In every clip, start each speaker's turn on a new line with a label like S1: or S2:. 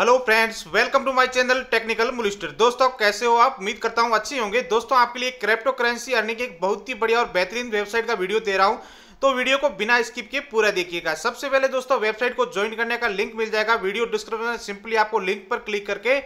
S1: hello friends welcome to my channel technical मुलिस्टर दोस्तों कैसे हो आप उम्मीद करता हूं अच्छे होंगे दोस्तों आपके लिए क्रिप्टो करेंसी अर्निंग की एक बहुत ही बढ़िया और बेहतरीन वेबसाइट का वीडियो दे रहा हूं तो वीडियो को बिना स्किप के पूरा देखिएगा सबसे पहले दोस्तों वेबसाइट को ज्वाइन करने का लिंक मिल जाएगा वीडियो डिस्क्रिप्शन सिंपली आपको लिंक पर क्लिक करके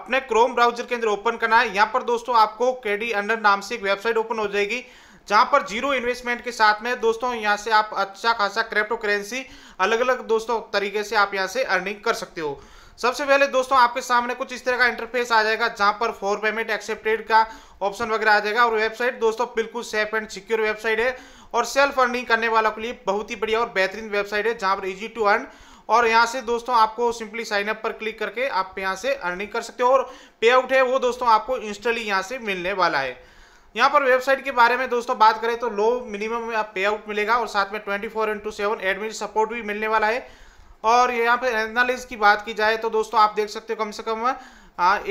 S1: अपने क्रोम ब्राउजर के अंदर ओपन करना है यहाँ पर दोस्तों आपको केडी अंडर नाम से एक वेबसाइट ओपन हो जाएगी जहां पर जीरो इन्वेस्टमेंट के साथ में दोस्तों यहाँ से आप अच्छा खासा क्रिप्टो करेंसी अलग अलग दोस्तों तरीके से आप यहाँ से अर्निंग कर सकते हो सबसे पहले दोस्तों आपके सामने कुछ इस तरह का इंटरफेस आ जाएगा जहां पर फॉर पेमेंट एक्सेप्टेड का ऑप्शन वगैरह आ जाएगा और वेबसाइट दोस्तों बिल्कुल सेफ एंड सिक्योर वेबसाइट है और सेल्फ अर्निंग करने वालों के लिए बहुत ही बढ़िया और बेहतरीन वेबसाइट है जहाँ पर इजी टू अर्न और यहाँ से दोस्तों आपको सिंपली साइन अप पर क्लिक करके आप यहाँ से अर्निंग कर सकते हो और पे आउट है वो दोस्तों आपको इंस्टेंटली यहाँ से मिलने वाला है यहाँ पर वेबसाइट के बारे में दोस्तों बात करें तो लो मिनिमम में आप पे आउट मिलेगा और साथ में twenty four into seven admin support भी मिलने वाला है और यहाँ पे एनालिस की बात की जाए तो दोस्तों आप देख सकते हो कम से कम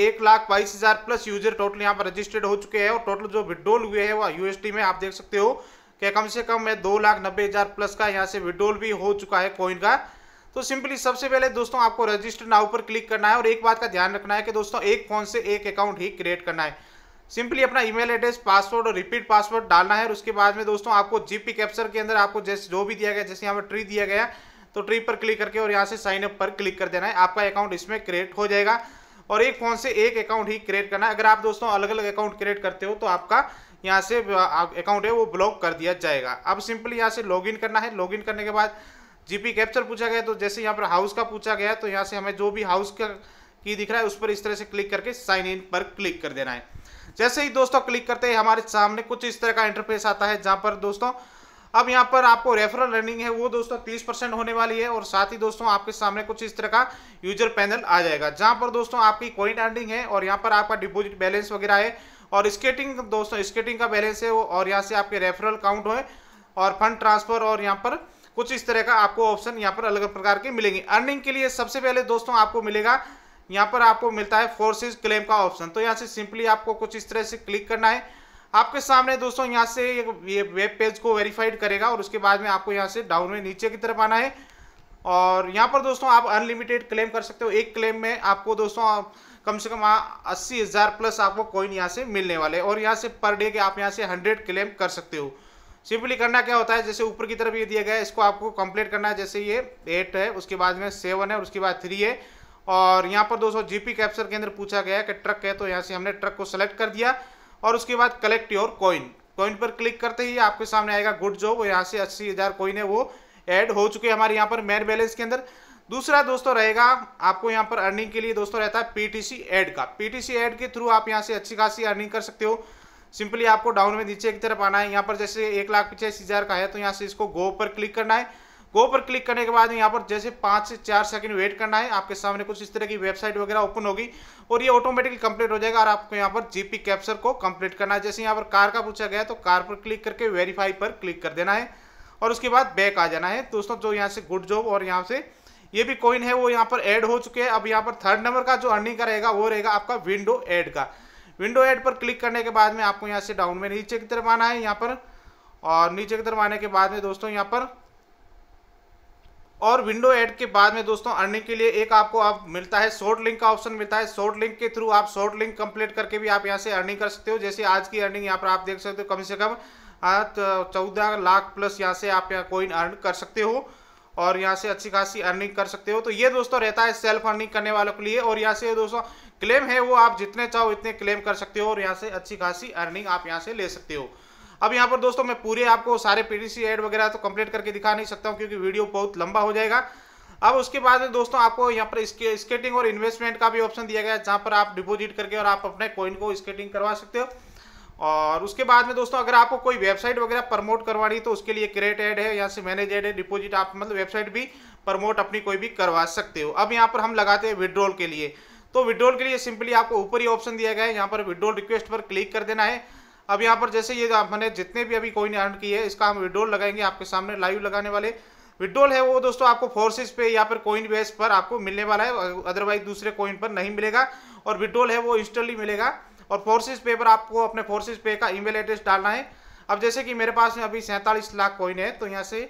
S1: एक लाख बाईस हज़ार प्लस यूजर टोटल यहाँ पर रजिस्टर्ड हो चुके हैं और टोटल जो विड्रोल हुए हैं वह यूएसडी में आप देख सकते हो कि कम से कम दो लाख नब्बे हज़ार प्लस का यहाँ से विड्रोल भी हो चुका है कॉइन का तो सिंपली सबसे पहले दोस्तों आपको रजिस्टर नाउ पर क्लिक करना है और एक बात का ध्यान रखना है कि दोस्तों एक फ़ोन से एक अकाउंट ही क्रिएट करना है सिंपली अपना ईमेल एड्रेस पासवर्ड और रिपीट पासवर्ड डालना है और उसके बाद में दोस्तों आपको जीपी कैप्चर के अंदर आपको जैसे जो भी दिया गया जैसे यहाँ पर ट्री दिया गया तो ट्री पर क्लिक करके और यहाँ से साइन अप पर क्लिक कर देना है आपका अकाउंट इसमें क्रिएट हो जाएगा और एक फ़ोन से एक अकाउंट ही क्रिएट करना है अगर आप दोस्तों अलग अलग अकाउंट क्रिएट करते हो तो आपका यहाँ से अकाउंट है वो ब्लॉक कर दिया जाएगा अब सिंपली यहाँ से लॉगिन करना है लॉगिन करने के बाद जीपी कैप्चर पूछा गया तो जैसे यहाँ पर हाउस का पूछा गया तो यहाँ से हमें जो भी हाउस का की दिख रहा है उस पर इस तरह से क्लिक करके साइन इन पर क्लिक कर देना है जैसे ही दोस्तों क्लिक करते हैं हमारे सामने कुछ इस तरह का इंटरफेस आता है जहाँ पर दोस्तों अब यहाँ पर आपको रेफरल रनिंग है वो दोस्तों तीस परसेंट होने वाली है और साथ ही दोस्तों आपके सामने कुछ इस तरह का यूजर पैनल आ जाएगा जहाँ पर दोस्तों आपकी क्विंट अर्निंग है और यहाँ पर आपका डिपोजिट बैलेंस वगैरह है और स्केटिंग दोस्तों स्केटिंग का बैलेंस है और यहाँ से आपके रेफरल काउंट है और फंड ट्रांसफर और यहाँ पर कुछ इस तरह का आपको ऑप्शन यहाँ पर अलग प्रकार के मिलेंगे अर्निंग के लिए सबसे पहले दोस्तों आपको मिलेगा यहाँ पर आपको मिलता है फोर्सेज क्लेम का ऑप्शन तो यहाँ से सिंपली आपको कुछ इस तरह से क्लिक करना है आपके सामने दोस्तों यहाँ से ये वेब पेज को वेरीफाइड करेगा और उसके बाद में आपको यहाँ से डाउन में नीचे की तरफ आना है और यहाँ पर दोस्तों आप अनलिमिटेड क्लेम कर सकते हो एक क्लेम में आपको दोस्तों आप कम से कम अस्सी हज़ार प्लस आपको कॉइन यहाँ से मिलने वाले और यहाँ से पर डे के आप यहाँ से हंड्रेड क्लेम कर सकते हो सिंपली करना क्या होता है जैसे ऊपर की तरफ ये दिया गया है इसको आपको कंप्लीट करना है जैसे ये एट है उसके बाद में सेवन है और उसके बाद थ्री है और यहाँ पर दोस्तों जीपी कैप्चर के अंदर पूछा गया है कि ट्रक है तो यहाँ से हमने ट्रक को सेलेक्ट कर दिया और उसके बाद कलेक्ट योर कॉइन कॉइन पर क्लिक करते ही आपके सामने आएगा गुड जॉब यहाँ से अस्सी हज़ार कॉइन है वो ऐड हो चुके हैं हमारे यहाँ पर मेन बैलेंस के अंदर दूसरा दोस्तों रहेगा आपको यहाँ पर अर्निंग के लिए दोस्तों रहता है पीटीसी ऐड का पीटीसी ऐड के थ्रू आप यहाँ से अच्छी खासी अर्निंग कर सकते हो सिंपली आपको डाउन में नीचे की तरफ आना है यहाँ पर जैसे एक लाख पचास हज़ार का है तो यहाँ से इसको गो पर क्लिक करना है गो पर क्लिक करने के बाद यहाँ पर जैसे पाँच से चार सेकंड वेट करना है आपके सामने कुछ इस तरह की वेबसाइट वगैरह ओपन होगी और ये ऑटोमेटिकली कंप्लीट हो जाएगा और आपको यहाँ पर जीपी कैप्चर को कंप्लीट करना है जैसे यहाँ पर कार का पूछा गया तो कार पर क्लिक करके वेरीफाई पर क्लिक कर देना है और उसके बाद बैक आ जाना है दोस्तों जो यहाँ से गुड जॉब और यहाँ से ये भी कॉइन है वो यहाँ पर एड हो चुके हैं अब यहाँ पर थर्ड नंबर का जो अर्निंग का रहेगा वो रहेगा आपका विंडो एड का विंडो एड पर क्लिक करने के बाद में आपको यहाँ से डाउन में नीचे की तरफ आना है यहाँ पर और नीचे की तरफ आने के बाद में दोस्तों यहाँ पर और विंडो ऐड के बाद में दोस्तों अर्निंग के लिए एक आपको आप मिलता है शॉर्ट लिंक का ऑप्शन मिलता है शॉर्ट लिंक के थ्रू आप शॉर्ट लिंक कंप्लीट करके भी आप यहाँ से अर्निंग कर सकते हो जैसे आज की अर्निंग यहाँ पर आप देख सकते हो कम से कम हाँ, तो चौदह लाख प्लस यहाँ से आप यहाँ कोइन अर्न कर सकते हो और यहाँ से अच्छी खासी अर्निंग कर सकते हो तो ये दोस्तों रहता है सेल्फ अर्निंग करने वालों के लिए और यहाँ से दोस्तों क्लेम है वो आप जितने चाहो इतने क्लेम कर सकते हो और यहाँ से अच्छी खासी अर्निंग आप यहाँ से ले सकते हो अब यहाँ पर दोस्तों मैं पूरे आपको सारे पीडीसी एड वगैरह तो कंप्लीट करके दिखा नहीं सकता हूँ क्योंकि वीडियो बहुत लंबा हो जाएगा अब उसके बाद में दोस्तों आपको यहाँ पर स्केटिंग और इन्वेस्टमेंट का भी ऑप्शन दिया गया है जहाँ पर आप डिपॉजिट करके और आप अपने कॉइन को स्केटिंग करवा सकते हो और उसके बाद में दोस्तों अगर आपको कोई वेबसाइट वगैरह प्रमोट करवानी तो उसके लिए क्रेट एड है यहाँ से मैनेज एड है डिपोजिट आप मतलब वेबसाइट भी प्रमोट अपनी कोई भी करवा सकते हो अब यहाँ पर हम लगाते हैं विड्रॉल के लिए तो विड्रॉल के लिए सिंपली आपको ऊपर ही ऑप्शन दिया गया है यहाँ पर विड्रॉल रिक्वेस्ट पर क्लिक कर देना है अब यहाँ पर जैसे ये मैंने जितने भी अभी कोई अर्न की है इसका हम विड्रोल लगाएंगे आपके सामने लाइव लगाने वाले विड्रोल है वो दोस्तों आपको फोर्सेस पे या फिर कोइन बेस पर आपको मिलने वाला है अदरवाइज दूसरे कोइन पर नहीं मिलेगा और विड्रोल है वो इंस्टेंटली मिलेगा और फोर्सेस पे पर आपको अपने फोर्सेस पे का ईमेल एड्रेस डालना है अब जैसे कि मेरे पास में अभी सैंतालीस लाख कोइन है तो यहाँ से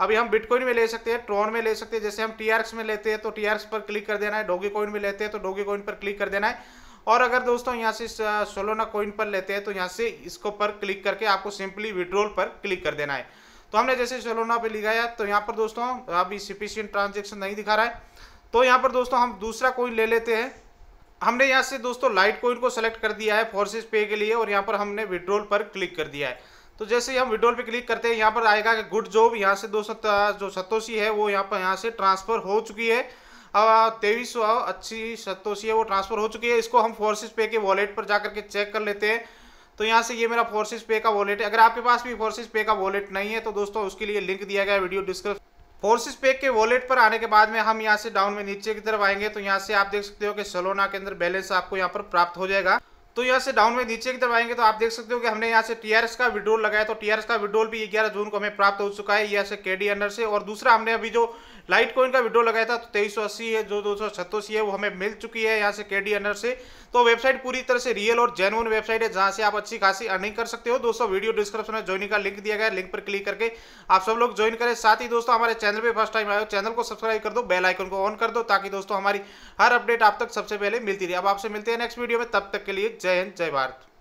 S1: अभी हम बिटकॉइन में ले सकते हैं ट्रॉन में ले सकते हैं जैसे हम टी में लेते हैं तो टी पर क्लिक कर देना है डोगी कॉइन में लेते हैं तो डोगी कॉइन पर क्लिक कर देना है और अगर दोस्तों यहाँ से सोलोना कोइन पर लेते हैं तो यहाँ से इसको पर क्लिक करके आपको सिंपली विड्रोल पर क्लिक कर देना है तो हमने जैसे सोलोना पे लिखाया तो यहाँ पर दोस्तों अभी सफिशियंट ट्रांजेक्शन नहीं दिखा रहा है तो यहाँ पर दोस्तों हम दूसरा कोइन ले लेते हैं हमने यहाँ से दोस्तों लाइट कोइन को सेलेक्ट कर दिया है फोर्सेस पे के लिए और यहाँ पर हमने विड्रोल पर क्लिक कर दिया है तो जैसे ही हम विड्रोल पे क्लिक करते हैं यहाँ पर आएगा कि गुड जॉब यहाँ से दोस्तों जो सतोशी है वो यहाँ पर यहाँ से ट्रांसफ़र हो चुकी है अब तेईस अच्छी सतोसी है वो ट्रांसफ़र हो चुकी है इसको हम फोर्सेस पे के वॉलेट पर जा करके चेक कर लेते हैं तो यहाँ से ये मेरा फोर्सेस पे का वॉलेट है अगर आपके पास भी फोर्सेस पे का वॉलेट नहीं है तो दोस्तों उसके लिए लिंक दिया गया वीडियो डिस्क्रिप्शन फोर्सेस पे के वॉलेट पर आने के बाद में हम यहाँ से डाउन में नीचे की तरफ आएंगे तो यहाँ से आप देख सकते हो कि सलोना के अंदर बैलेंस आपको यहाँ पर प्राप्त हो जाएगा तो यहाँ से डाउन में नीचे की तरफ आएंगे तो आप देख सकते हो कि हमने यहाँ से टीआरएस का विड्रोल लगाया तो टीआरएस का विड्रोल भी ग्यारह जून को हमें प्राप्त हो चुका है यहाँ से केडी अंडर से और दूसरा हमने अभी जो लाइट कॉइन का विड्रोल लगाया था तो तेईस है जो दो है वो हमें मिल चुकी है यहाँ से डी अंडर से तो वेबसाइट पूरी तरह से रियल और जेनुअन वेबसाइट है जहाँ से आप अच्छी खासी अर्निंग कर सकते हो दोस्तों वीडियो डिस्क्रिप्शन में ज्वाइनिंग का लिंक दिया गया लिंक पर क्लिक करके आप सब लोग ज्वाइन करें साथ ही दोस्तों हमारे चैनल पर फर्स्ट टाइम आए चैनल को सब्सक्राइब कर दो बेल आइकन को ऑन कर दो ताकि दोस्तों हमारी हर अपडेट आप तक सबसे पहले मिलती रही अब आपसे मिलते हैं नेक्स्ट वीडियो में तब तक के लिए जय हिंद जय भारत